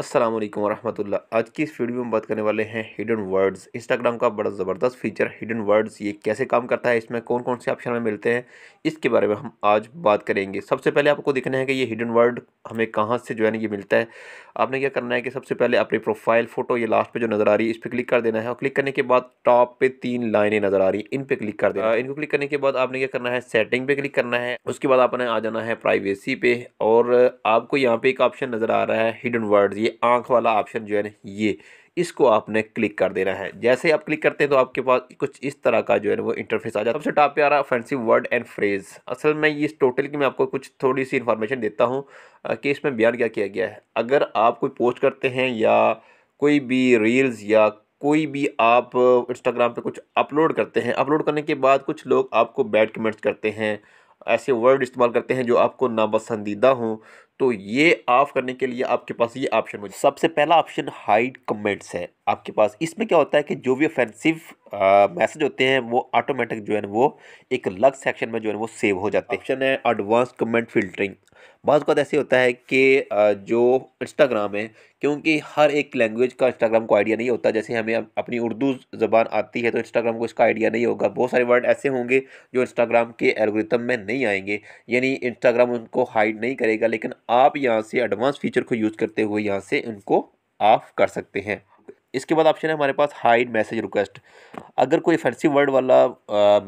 असलम वरहमल आज की इस वीडियो में बात करने वाले हैं हिडन वर्ड्स इंस्टाग्राम का बड़ा ज़बरदस्त फीचर हिडन वर्ड्स ये कैसे काम करता है इसमें कौन कौन से ऑप्शन हमें मिलते हैं इसके बारे में हम आज बात करेंगे सबसे पहले आपको देखना है कि ये हिडन वर्ड हमें कहाँ से जो है ना ये मिलता है आपने क्या करना है कि सबसे पहले अपनी प्रोफाइल फ़ोटो ये लास्ट पर जो नज़र आ रही है इस पर क्लिक कर देना है और क्लिक करने के बाद टॉप पर तीन लाइनें नज़र आ रही इन पर क्लिक कर देना है हाँ। इनको क्लिक करने के बाद आपने क्या करना है सेटिंग पर क्लिक करना है उसके बाद आपने आ जाना है प्राइवेसी पे और आपको यहाँ पे एक ऑप्शन नज़र आ रहा है हिडन वर्ड्स ये ये वाला ऑप्शन जो है ना ये इसको आपने क्लिक कर देना है जैसे आप क्लिक करते हैं तो आपके पास कुछ इस तरह का जो है वो इंटरफेस आ जाता है सबसे टॉप पे आ रहा है ऑफेंसिव वर्ड एंड फ्रेज़ असल में ये टोटल की मैं आपको कुछ थोड़ी सी इन्फॉर्मेशन देता हूँ कि इसमें बयान क्या किया गया है अगर आप कोई पोस्ट करते हैं या कोई भी रील्स या कोई भी आप इंस्टाग्राम पर कुछ अपलोड करते हैं अपलोड करने के बाद कुछ लोग आपको बैड कमेंट्स करते हैं ऐसे वर्ड इस्तेमाल करते हैं जो आपको नापसंदीदा हों तो ये ऑफ करने के लिए आपके पास ये ऑप्शन सबसे पहला ऑप्शन हाइड कमेंट्स है आपके पास इसमें क्या होता है कि जो भी ऑफेंसिव मैसेज होते हैं वो ऑटोमेटिक जो है वो एक अलग सेक्शन में जो है वो सेव हो जाते हैं ऑप्शन है एडवांस कमेंट फिल्टरिंग बहुत बात ऐसे होता है कि जो इंस्टाग्राम है क्योंकि हर एक लैंग्वेज का इंस्टाग्राम को आइडिया नहीं होता जैसे हमें अपनी उर्दू ज़बान आती है तो इंस्टाग्राम को इसका आइडिया नहीं होगा बहुत सारे वर्ड ऐसे होंगे जो इंस्टाग्राम के एल्गोरिथम में नहीं आएंगे यानी इंस्टाग्राम उनको हाइड नहीं करेगा लेकिन आप यहाँ से एडवांस फीचर को यूज़ करते हुए यहाँ से उनको ऑफ कर सकते हैं इसके बाद ऑप्शन है हमारे पास हाइड मैसेज रिक्वेस्ट अगर कोई फैंसी वर्ड वाला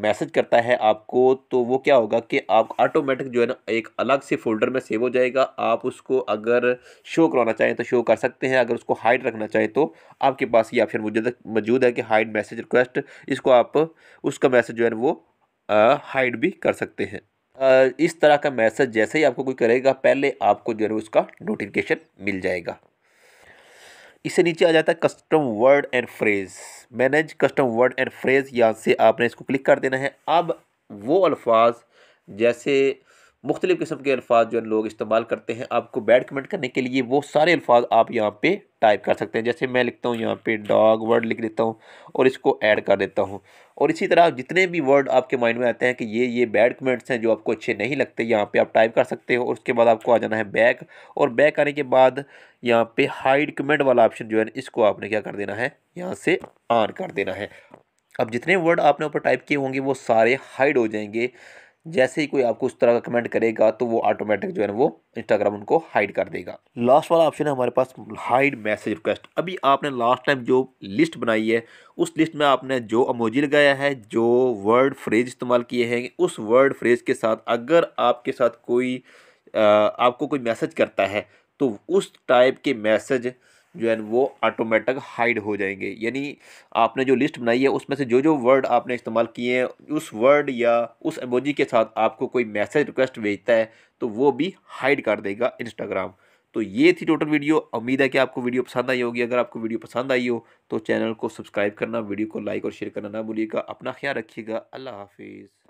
मैसेज करता है आपको तो वो क्या होगा कि आप ऑटोमेटिक जो है ना एक अलग से फोल्डर में सेव हो जाएगा आप उसको अगर शो करवाना चाहें तो शो कर सकते हैं अगर उसको हाइड रखना चाहें तो आपके पास ये ऑप्शन मौजूद मौजूद है कि हाइड मैसेज रिक्वेस्ट इसको आप उसका मैसेज जो है वो हाइड भी कर सकते हैं इस तरह का मैसेज जैसे ही आपको कोई करेगा पहले आपको जो है उसका नोटिफिकेशन मिल जाएगा इससे नीचे आ जाता है custom word and phrase manage custom word and phrase यहाँ से आपने इसको क्लिक कर देना है अब वो अल्फाज जैसे मुख्तलिफ़ किस्म के अल्फाज जो लोग इस्तेमाल करते हैं आपको बैड कमेंट करने के लिए वो सारे अल्फाज आप यहाँ पे टाइप कर सकते हैं जैसे मैं लिखता हूँ यहाँ पे डॉग वर्ड लिख देता हूँ और इसको ऐड कर देता हूँ और इसी तरह जितने भी वर्ड आपके माइंड में आते हैं कि ये ये बैड कमेंट्स हैं जो आपको अच्छे नहीं लगते यहाँ पर आप टाइप कर सकते हो और उसके बाद आपको आ जाना है बैक और बैक आने के बाद यहाँ पे हाइड कमेंट वाला ऑप्शन जो है इसको आपने क्या कर देना है यहाँ से ऑन कर देना है अब जितने वर्ड आपने ऊपर टाइप किए होंगे वो सारे हाइड हो जाएंगे जैसे ही कोई आपको उस तरह का कमेंट करेगा तो वो ऑटोमेटिक जो है ना वो इंस्टाग्राम उनको हाइड कर देगा लास्ट वाला ऑप्शन है हमारे पास हाइड मैसेज रिक्वेस्ट अभी आपने लास्ट टाइम जो लिस्ट बनाई है उस लिस्ट में आपने जो अमोजी लगाया है जो वर्ड फ्रेज इस्तेमाल किए हैं उस वर्ड फ्रेज के साथ अगर आपके साथ कोई आपको कोई मैसेज करता है तो उस टाइप के मैसेज जो है वो ऑटोमेटिक हाइड हो जाएंगे यानी आपने जो लिस्ट बनाई है उसमें से जो जो वर्ड आपने इस्तेमाल किए हैं उस वर्ड या उस एमोजी के साथ आपको कोई मैसेज रिक्वेस्ट भेजता है तो वो भी हाइड कर देगा इंस्टाग्राम तो ये थी टोटल वीडियो उम्मीद है कि आपको वीडियो पसंद आई होगी अगर आपको वीडियो पसंद आई हो तो चैनल को सब्सक्राइब करना वीडियो को लाइक और शेयर करना ना भूलिएगा अपना ख्याल रखिएगा अल्लाह हाफिज़